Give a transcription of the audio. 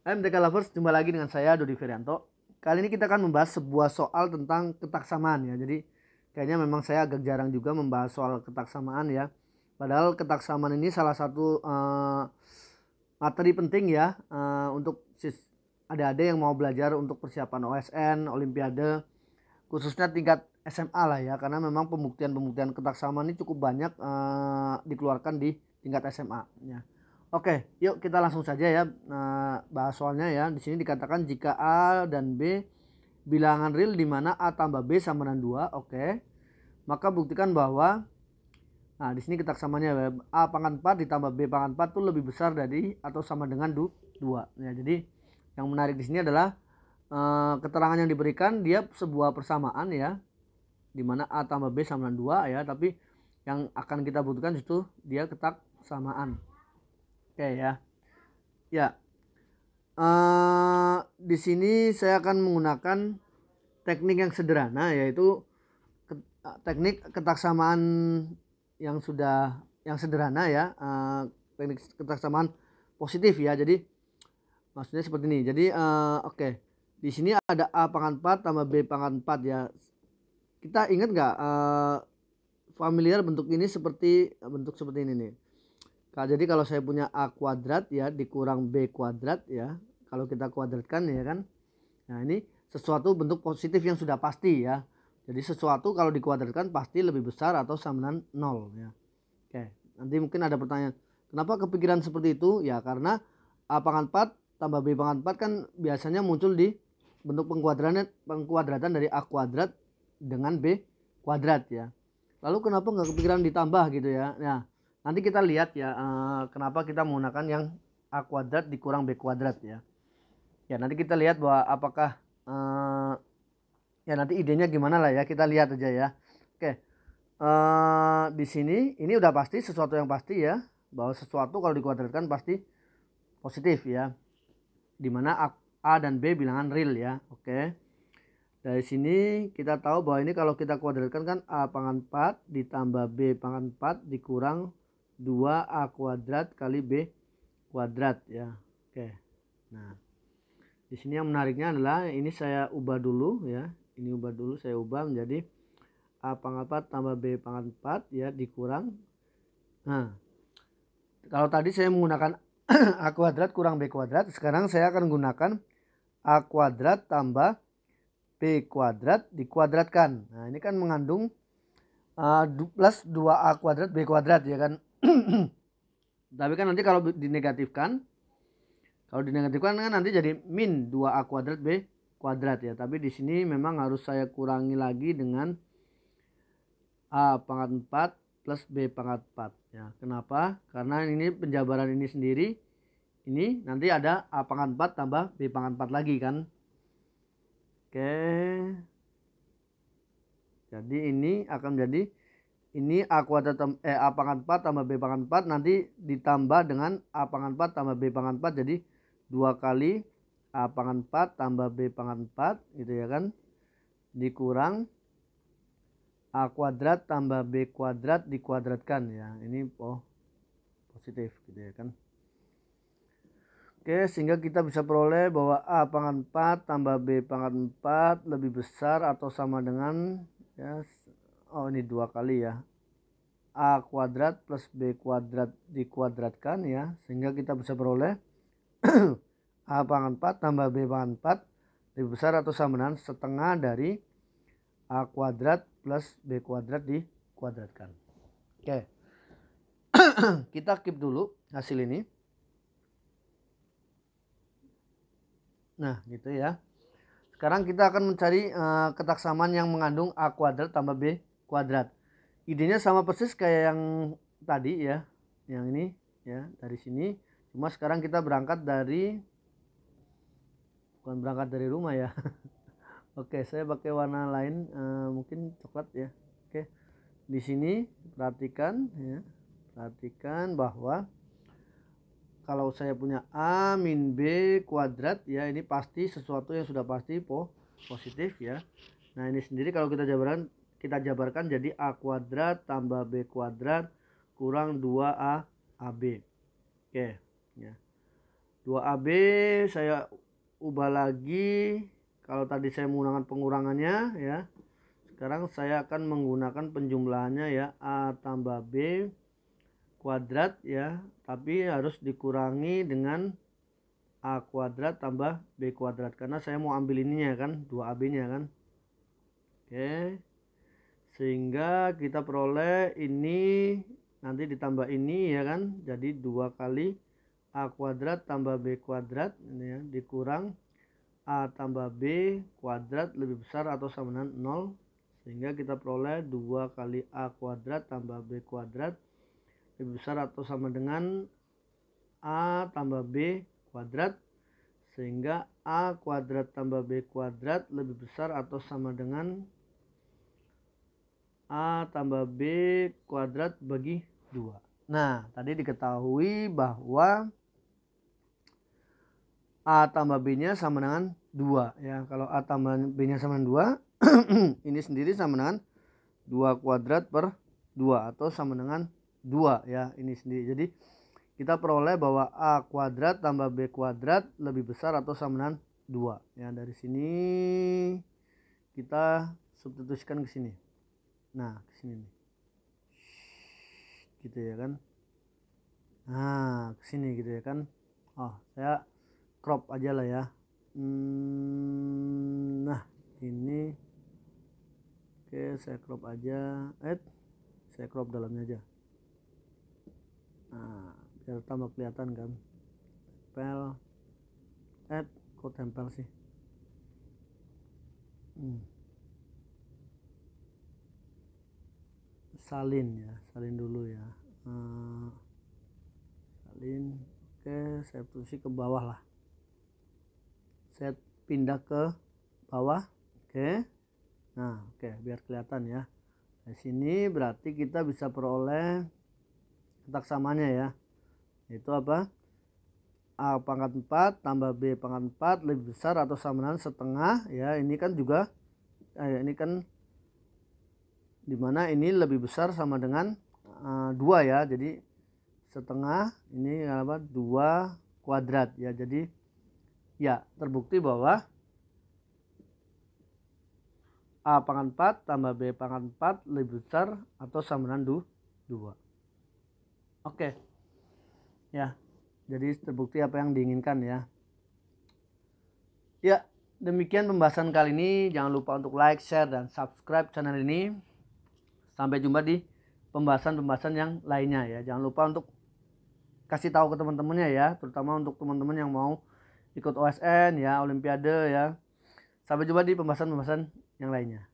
MTK Lovers, jumpa lagi dengan saya Dodi Ferianto. Kali ini kita akan membahas sebuah soal tentang ketaksamaan ya. Jadi kayaknya memang saya agak jarang juga membahas soal ketaksamaan ya. Padahal ketaksamaan ini salah satu uh, materi penting ya uh, untuk ada-ada yang mau belajar untuk persiapan OSN, Olimpiade, khususnya tingkat SMA lah ya. Karena memang pembuktian-pembuktian ketaksamaan ini cukup banyak uh, dikeluarkan di tingkat SMA ya Oke, yuk kita langsung saja ya nah, bahas soalnya ya. Di sini dikatakan jika A dan B bilangan real di mana A tambah B sama dengan 2, oke. Maka buktikan bahwa Nah, di sini kita kesamanya ya, A pangkat 4 ditambah B pangkat 4 itu lebih besar dari atau sama dengan 2. Ya, jadi yang menarik di sini adalah uh, keterangan yang diberikan dia sebuah persamaan ya. Di mana A tambah B sama dengan 2 ya, tapi yang akan kita butuhkan justru dia ketak samaan okay, ya ya uh, di sini saya akan menggunakan teknik yang sederhana yaitu ke, eh, teknik ketaksamaan yang sudah yang sederhana ya uh, teknik ketaksamaan positif ya jadi maksudnya seperti ini jadi uh, oke okay. di sini ada a pangkat 4 tambah b pangkat 4 ya kita ingat nggak uh, familiar bentuk ini seperti bentuk seperti ini nih Nah, jadi kalau saya punya A kuadrat ya dikurang B kuadrat ya. Kalau kita kuadratkan ya kan. Nah ini sesuatu bentuk positif yang sudah pasti ya. Jadi sesuatu kalau dikuadratkan pasti lebih besar atau sama dengan 0 ya. Oke, nanti mungkin ada pertanyaan. Kenapa kepikiran seperti itu? Ya karena A pangkat 4 tambah B pangkat 4 kan biasanya muncul di bentuk pengkuadratan pengkuadratan dari A kuadrat dengan B kuadrat ya. Lalu kenapa nggak kepikiran ditambah gitu ya? Nah, nanti kita lihat ya uh, kenapa kita menggunakan yang a kuadrat dikurang b kuadrat ya ya nanti kita lihat bahwa apakah uh, ya nanti idenya gimana lah ya kita lihat aja ya oke uh, di sini ini udah pasti sesuatu yang pasti ya bahwa sesuatu kalau dikuadratkan pasti positif ya dimana a, a dan b bilangan real ya oke dari sini kita tahu bahwa ini kalau kita kuadratkan kan a pangkat 4 ditambah b pangkat 4 dikurang 2A kuadrat kali B kuadrat ya. Oke. Nah, di sini yang menariknya adalah ini saya ubah dulu ya. Ini ubah dulu saya ubah menjadi A pangkat 4 tambah B pangkat 4 ya dikurang. Nah, kalau tadi saya menggunakan A kuadrat kurang B kuadrat, sekarang saya akan gunakan A kuadrat tambah B kuadrat dikuadratkan. Nah, ini kan mengandung uh, plus 2A kuadrat B kuadrat ya kan. Tapi kan nanti kalau dinegatifkan kalau dinegatifkan kan nanti jadi min 2a kuadrat b kuadrat ya. Tapi di sini memang harus saya kurangi lagi dengan a pangkat 4 plus b pangkat 4 ya. Kenapa? Karena ini penjabaran ini sendiri ini nanti ada a pangkat 4 tambah b pangkat 4 lagi kan. Oke. Jadi ini akan menjadi ini A kuadrat eh, A pangkat 4 tambah B pangkat 4 nanti ditambah dengan A pangkat 4 tambah B pangkat 4 jadi 2 kali A pangkat 4 tambah B pangkat 4 gitu ya kan dikurang A kuadrat tambah B kuadrat dikuadratkan ya ini oh positif gitu ya kan Oke sehingga kita bisa peroleh bahwa A pangkat 4 tambah B pangkat 4 lebih besar atau sama dengan ya oh ini dua kali ya a kuadrat plus b kuadrat dikuadratkan ya sehingga kita bisa peroleh a pangkat 4 tambah b pangkat 4 lebih besar atau sama dengan setengah dari a kuadrat plus b kuadrat dikuadratkan oke kita keep dulu hasil ini nah gitu ya sekarang kita akan mencari uh, ketaksaman yang mengandung a kuadrat tambah b kuadrat idenya sama persis kayak yang tadi ya yang ini ya dari sini cuma sekarang kita berangkat dari bukan berangkat dari rumah ya oke saya pakai warna lain e, mungkin coklat ya oke di sini perhatikan ya perhatikan bahwa kalau saya punya A min B kuadrat ya ini pasti sesuatu yang sudah pasti po positif ya nah ini sendiri kalau kita jabarkan kita jabarkan jadi A kuadrat tambah B kuadrat kurang 2A AB. Oke, ya. 2AB saya ubah lagi kalau tadi saya menggunakan pengurangannya ya. Sekarang saya akan menggunakan penjumlahannya ya A tambah B kuadrat ya, tapi harus dikurangi dengan A kuadrat tambah B kuadrat karena saya mau ambil ininya kan, 2AB-nya kan. Oke sehingga kita peroleh ini nanti ditambah ini ya kan jadi dua kali a kuadrat tambah b kuadrat ini ya dikurang a tambah b kuadrat lebih besar atau sama dengan 0 sehingga kita peroleh dua kali a kuadrat tambah b kuadrat lebih besar atau sama dengan a tambah b kuadrat sehingga a kuadrat tambah b kuadrat lebih besar atau sama dengan A tambah B kuadrat bagi 2. Nah, tadi diketahui bahwa A tambah B-nya sama dengan 2 ya. Kalau A tambah B-nya sama dengan 2, ini sendiri sama dengan 2 kuadrat per 2 atau sama dengan 2 ya ini sendiri. Jadi kita peroleh bahwa A kuadrat tambah B kuadrat lebih besar atau sama dengan 2 ya dari sini kita substitusikan ke sini nah kesini nih gitu ya kan nah kesini gitu ya kan oh saya crop aja lah ya hmm, nah ini oke saya crop aja eh saya crop dalamnya aja nah biar tambah kelihatan kan tempel eh kok tempel sih hmm. salin ya salin dulu ya nah, salin oke saya tulis ke bawah lah saya pindah ke bawah oke nah oke biar kelihatan ya di sini berarti kita bisa peroleh cetak samanya ya itu apa A pangkat 4 tambah B pangkat 4 lebih besar atau sama dengan setengah ya ini kan juga eh, ini kan dimana ini lebih besar sama dengan eh, dua uh, ya jadi setengah ini apa dua kuadrat ya jadi ya terbukti bahwa A pangkat 4 tambah B pangkat 4 lebih besar atau sama dengan 2. Oke. Ya. Jadi terbukti apa yang diinginkan ya. Ya, demikian pembahasan kali ini. Jangan lupa untuk like, share, dan subscribe channel ini. Sampai jumpa di pembahasan-pembahasan yang lainnya ya. Jangan lupa untuk kasih tahu ke teman-temannya ya, terutama untuk teman-teman yang mau ikut OSN ya, olimpiade ya. Sampai jumpa di pembahasan-pembahasan yang lainnya.